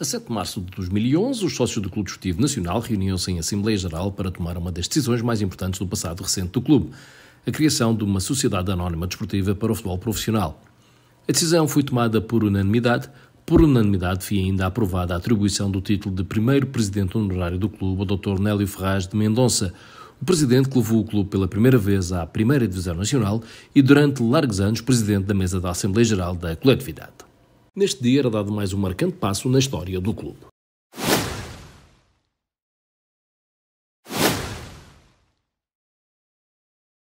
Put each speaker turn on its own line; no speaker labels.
A 7 de março de 2011, os sócios do Clube Desportivo Nacional reuniam-se em Assembleia Geral para tomar uma das decisões mais importantes do passado recente do clube, a criação de uma sociedade anónima desportiva para o futebol profissional. A decisão foi tomada por unanimidade, por unanimidade foi ainda aprovada a atribuição do título de primeiro presidente honorário do clube ao Dr. Nélio Ferraz de Mendonça, o presidente que levou o clube pela primeira vez à primeira divisão nacional e durante largos anos presidente da mesa da Assembleia Geral da Coletividade. Neste dia era dado mais um marcante passo na história do clube.